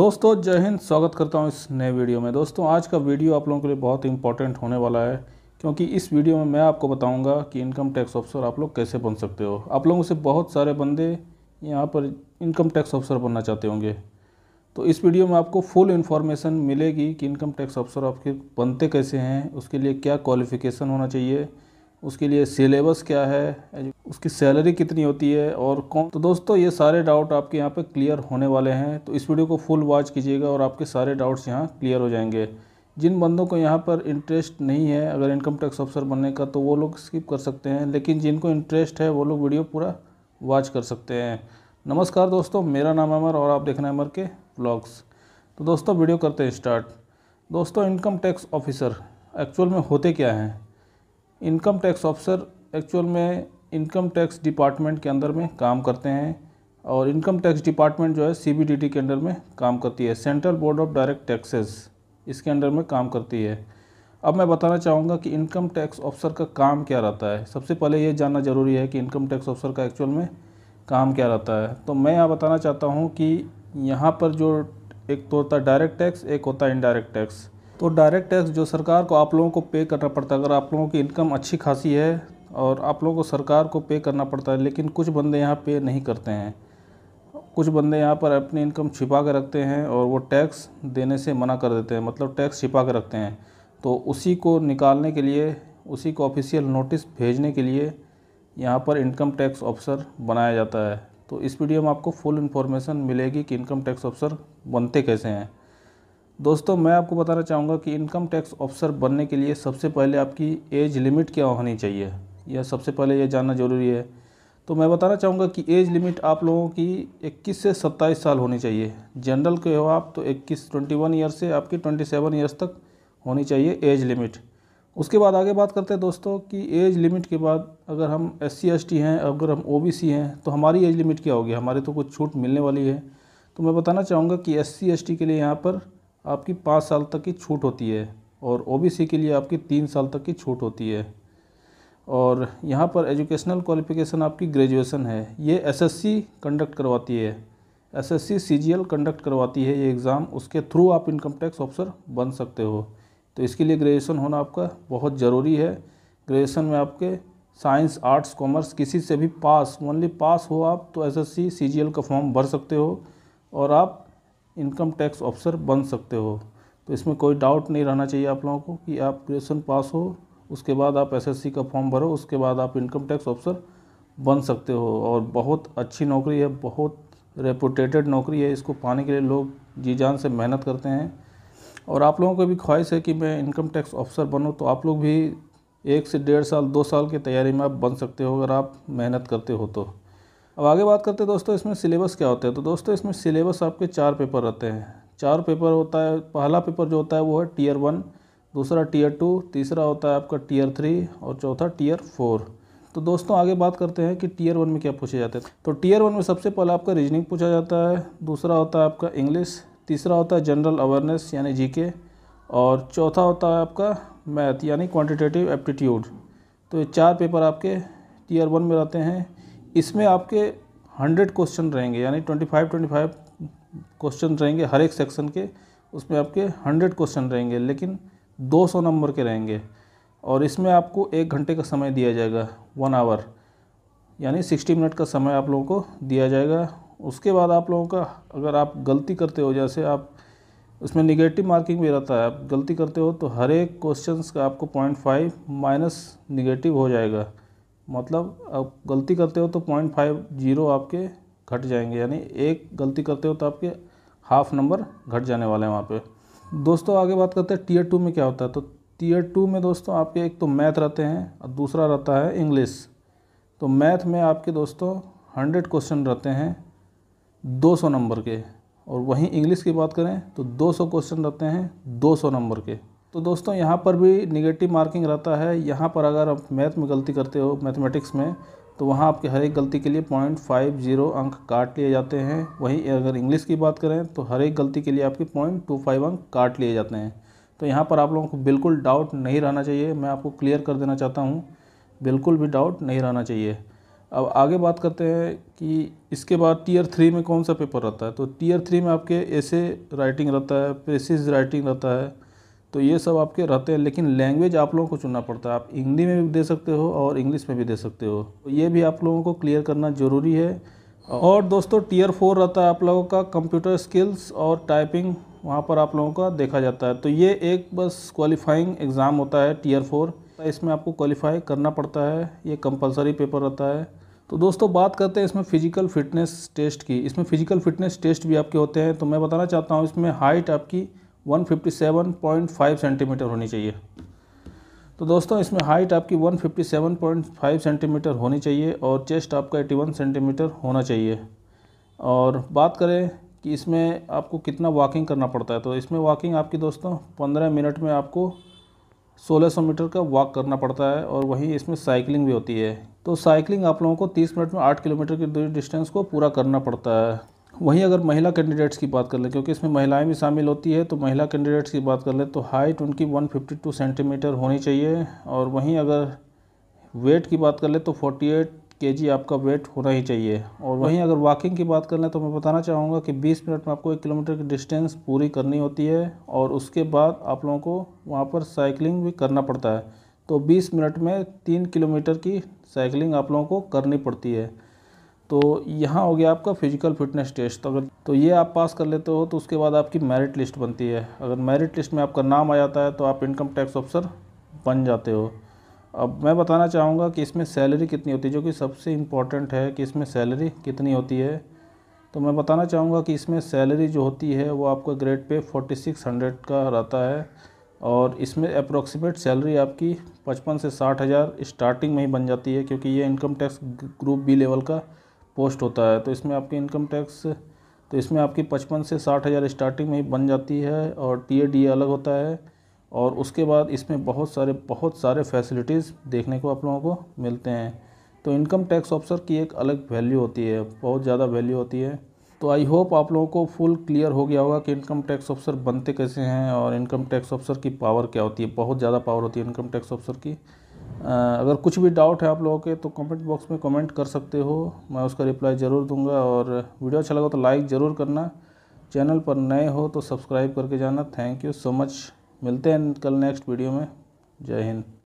दोस्तों जय हिंद स्वागत करता हूं इस नए वीडियो में दोस्तों आज का वीडियो आप लोगों के लिए बहुत इंपॉर्टेंट होने वाला है क्योंकि इस वीडियो में मैं आपको बताऊंगा कि इनकम टैक्स ऑफिसर आप लोग कैसे बन सकते हो आप लोगों से बहुत सारे बंदे यहाँ पर इनकम टैक्स ऑफिसर बनना चाहते होंगे तो इस वीडियो में आपको फुल इन्फॉर्मेशन मिलेगी कि इनकम टैक्स ऑफिसर आपके बनते कैसे हैं उसके लिए क्या क्वालिफ़िकेशन होना चाहिए उसके लिए सिलेबस क्या है उसकी सैलरी कितनी होती है और कौन तो दोस्तों ये सारे डाउट आपके यहाँ पे क्लियर होने वाले हैं तो इस वीडियो को फुल वॉच कीजिएगा और आपके सारे डाउट्स यहाँ क्लियर हो जाएंगे जिन बंदों को यहाँ पर इंटरेस्ट नहीं है अगर इनकम टैक्स ऑफिसर बनने का तो वो लोग स्किप कर सकते हैं लेकिन जिनको इंटरेस्ट है वो लोग वीडियो पूरा वॉच कर सकते हैं नमस्कार दोस्तों मेरा नाम अमर और आप देख रहे हैं अमर के ब्लॉग्स तो दोस्तों वीडियो करते हैं स्टार्ट दोस्तों इनकम टैक्स ऑफिसर एक्चुअल में होते क्या हैं इनकम टैक्स ऑफिसर एक्चुअल में इनकम टैक्स डिपार्टमेंट के अंदर में काम करते हैं और इनकम टैक्स डिपार्टमेंट जो है सीबीडीटी के अंडर में काम करती है central board of direct taxes इसके अंडर में काम करती है अब मैं बताना चाहूँगा कि इनकम टैक्स ऑफिसर का काम क्या रहता है सबसे पहले ये जानना ज़रूरी है कि इनकम टैक्स ऑफिसर का एक्चुअल में काम क्या रहता है तो मैं यहाँ बताना चाहता हूँ कि यहाँ पर जो एक तो होता है डायरेक्ट टैक्स एक होता है इनडायरेक्ट टैक्स तो डायरेक्ट टैक्स जो सरकार को आप लोगों को पे करना पड़ता है अगर आप लोगों की इनकम अच्छी खासी है और आप लोगों को सरकार को पे करना पड़ता है लेकिन कुछ बंदे यहाँ पे नहीं करते हैं कुछ बंदे यहाँ पर अपनी इनकम छिपा के रखते हैं और वो टैक्स देने से मना कर देते हैं मतलब टैक्स छिपा के रखते हैं तो उसी को निकालने के लिए उसी को ऑफिशियल नोटिस भेजने के लिए यहाँ पर इनकम टैक्स ऑफिसर बनाया जाता है तो इस वीडियो में आपको फुल इन्फॉर्मेशन मिलेगी कि इनकम टैक्स ऑफिसर बनते कैसे हैं दोस्तों मैं आपको बताना चाहूँगा कि इनकम टैक्स ऑफिसर बनने के लिए सबसे पहले आपकी एज लिमिट क्या होनी चाहिए यह सबसे पहले यह जानना ज़रूरी है तो मैं बताना चाहूँगा कि एज लिमिट आप लोगों की 21 से 27 साल होनी चाहिए जनरल के हो आप तो 21 21 ईयर से आपकी 27 ईयर्स तक होनी चाहिए एज लिमिट उसके बाद आगे बात करते हैं दोस्तों कि एज लिमिट के बाद अगर हम एस सी एस टी हैं अगर हम ओ बी सी हैं तो हमारी एज लिमिट क्या होगी हमारी तो कुछ छूट मिलने वाली है तो मैं बताना चाहूँगा कि एस सी एस टी के लिए यहाँ पर आपकी पाँच साल तक की छूट होती है और ओ बी सी के लिए आपकी तीन साल तक की छूट होती है और यहाँ पर एजुकेशनल क्वालिफ़िकेशन आपकी ग्रेजुएसन है ये एसएससी कंडक्ट करवाती है एसएससी सीजीएल कंडक्ट करवाती है ये एग्ज़ाम उसके थ्रू आप इनकम टैक्स ऑफिसर बन सकते हो तो इसके लिए ग्रेजुएसन होना आपका बहुत ज़रूरी है ग्रेजुएसन में आपके साइंस आर्ट्स कॉमर्स किसी से भी पास ओनली पास हो आप तो एस सीजीएल का फॉर्म भर सकते हो और आप इनकम टैक्स ऑफिसर बन सकते हो तो इसमें कोई डाउट नहीं रहना चाहिए आप लोगों को कि आप ग्रेजुएसन पास हो उसके बाद आप एसएससी का फॉर्म भरो उसके बाद आप इनकम टैक्स ऑफिसर बन सकते हो और बहुत अच्छी नौकरी है बहुत रेपुटेटेड नौकरी है इसको पाने के लिए लोग जी जान से मेहनत करते हैं और आप लोगों को भी ख्वाहिश है कि मैं इनकम टैक्स ऑफिसर बनूँ तो आप लोग भी एक से डेढ़ साल दो साल की तैयारी में आप बन सकते हो अगर आप मेहनत करते हो तो अब आगे बात करते हैं दोस्तों इसमें सिलेबस क्या होता है तो दोस्तों इसमें सिलेबस आपके चार पेपर रहते हैं चार पेपर होता है पहला पेपर जो होता है वो है टीयर वन दूसरा टीयर टू तीसरा होता है आपका टीयर थ्री और चौथा टीयर फोर तो दोस्तों आगे बात करते हैं कि टीयर वन में क्या पूछे जाते हैं तो टीयर वन में सबसे पहले आपका रीजनिंग पूछा जाता है दूसरा होता है आपका इंग्लिश तीसरा होता है जनरल अवेयरनेस यानी जीके और चौथा होता है आपका मैथ यानी क्वांटिटेटिव एप्टीट्यूड तो ये चार पेपर आपके टीयर वन में रहते हैं इसमें आपके हंड्रेड क्वेश्चन रहेंगे यानी twenty five twenty five question रहेंगे हर एक सेक्शन के उसमें आपके हंड्रेड क्वेश्चन रहेंगे लेकिन 200 नंबर के रहेंगे और इसमें आपको एक घंटे का समय दिया जाएगा वन आवर यानी 60 मिनट का समय आप लोगों को दिया जाएगा उसके बाद आप लोगों का अगर आप गलती करते हो जैसे आप उसमें निगेटिव मार्किंग भी रहता है आप गलती करते हो तो हर एक क्वेश्चन का आपको पॉइंट फाइव माइनस निगेटिव हो जाएगा मतलब आप गलती करते हो तो पॉइंट फाइव जीरो आपके घट जाएंगे यानी एक गलती करते हो तो आपके हाफ नंबर घट जाने वाले हैं वहाँ पे दोस्तों आगे बात करते हैं टीयर टू में क्या होता है तो टीयर टू में दोस्तों आपके एक तो मैथ रहते हैं और दूसरा रहता है इंग्लिश तो मैथ में आपके दोस्तों हंड्रेड क्वेश्चन रहते हैं दो सौ नंबर के और वहीं इंग्लिश की बात करें तो दो सौ क्वेश्चन रहते हैं दो सौ नंबर के तो दोस्तों यहाँ पर भी निगेटिव मार्किंग रहता है यहाँ पर अगर आप मैथ में गलती करते हो मैथमेटिक्स में तो वहाँ आपके हर एक गलती के लिए पॉइंट फाइव जीरो अंक काट लिए जाते हैं वहीं अगर इंग्लिश की बात करें तो हर एक गलती के लिए आपके पॉइंट टू फाइव अंक काट लिए जाते हैं तो यहाँ पर आप लोगों को बिल्कुल डाउट नहीं रहना चाहिए मैं आपको क्लियर कर देना चाहता हूँ बिल्कुल भी डाउट नहीं रहना चाहिए अब आगे बात करते हैं कि इसके बाद टीयर थ्री में कौन सा पेपर रहता है तो टीयर थ्री में आपके ऐसे राइटिंग रहता है प्रेसिस राइटिंग रहता है तो ये सब आपके रहते हैं लेकिन लैंग्वेज आप लोगों को चुनना पड़ता है आप हिंदी में भी दे सकते हो और इंग्लिश में भी दे सकते हो तो ये भी आप लोगों को क्लियर करना ज़रूरी है और दोस्तों टीयर फोर रहता है आप लोगों का कंप्यूटर स्किल्स और टाइपिंग वहाँ पर आप लोगों का देखा जाता है तो ये एक बस क्वालिफाइंग एग्ज़ाम होता है टीयर फोर तो इसमें आपको क्वालिफाई करना पड़ता है ये कंपलसरी पेपर रहता है तो दोस्तों बात करते हैं इसमें फ़िज़िकल फिटनेस टेस्ट की इसमें फ़िज़िकल फिटनेस टेस्ट भी आपके होते हैं तो मैं बताना चाहता हूँ इसमें हाइट आपकी 157.5 सेंटीमीटर होनी चाहिए तो दोस्तों इसमें हाइट आपकी 157.5 सेंटीमीटर होनी चाहिए और चेस्ट आपका 81 सेंटीमीटर होना चाहिए और बात करें कि इसमें आपको कितना वॉकिंग करना पड़ता है तो इसमें वॉकिंग आपकी दोस्तों 15 मिनट में आपको 1600 मीटर का वॉक करना पड़ता है और वहीं इसमें साइकिलिंग भी होती है तो साइकिलिंग आप लोगों को तीस मिनट में आठ किलोमीटर की डिस्टेंस को पूरा करना पड़ता है वहीं अगर महिला कैंडिडेट्स की बात कर लें क्योंकि इसमें महिलाएं भी शामिल होती है तो महिला कैंडिडेट्स की बात कर लें तो हाइट उनकी 152 सेंटीमीटर होनी चाहिए और वहीं अगर वेट की बात कर लें तो 48 एट आपका वेट होना ही चाहिए और वहीं अगर वॉकिंग की बात कर लें तो मैं बताना चाहूँगा कि 20 मिनट में आपको एक किलोमीटर की डिस्टेंस पूरी करनी होती है और उसके बाद आप लोगों को वहाँ पर साइकिलिंग भी करना पड़ता है तो बीस मिनट में तीन किलोमीटर की साइकिलिंग आप लोगों को करनी पड़ती है तो यहाँ हो गया आपका फिजिकल फिटनेस टेस्ट अगर तो ये आप पास कर लेते हो तो उसके बाद आपकी मेरिट लिस्ट बनती है अगर मेरिट लिस्ट में आपका नाम आ जाता है तो आप इनकम टैक्स ऑफिसर बन जाते हो अब मैं बताना चाहूँगा कि इसमें सैलरी कितनी होती है जो कि सबसे इम्पॉर्टेंट है कि इसमें सैलरी कितनी होती है तो मैं बताना चाहूँगा कि इसमें सैलरी जो होती है वो आपका grade pay forty six hundred का रहता है और इसमें अप्रोक्सीमेट सैलरी आपकी पचपन से साठ हज़ार स्टार्टिंग में ही बन जाती है क्योंकि ये income tax group B level का पोस्ट होता है तो इसमें आपकी इनकम टैक्स तो इसमें आपकी पचपन से साठ हज़ार स्टार्टिंग में ही बन जाती है और टी ए डी अलग होता है और उसके बाद इसमें बहुत सारे बहुत सारे फैसिलिटीज़ देखने को आप लोगों को मिलते हैं तो इनकम टैक्स ऑफिसर की एक अलग वैल्यू होती है बहुत ज़्यादा वैल्यू होती है तो आई होप आप लोगों को फुल क्लियर हो गया होगा कि इनकम टैक्स ऑफिसर बनते कैसे हैं और इनकम टैक्स ऑफिसर की पावर क्या होती है बहुत ज़्यादा पावर होती है इनकम टैक्स ऑफिसर की अगर कुछ भी डाउट है आप लोगों के तो कमेंट बॉक्स में कमेंट कर सकते हो मैं उसका रिप्लाई ज़रूर दूंगा और वीडियो अच्छा लगा तो लाइक ज़रूर करना चैनल पर नए हो तो सब्सक्राइब करके जाना थैंक यू सो मच मिलते हैं कल नेक्स्ट वीडियो में जय हिंद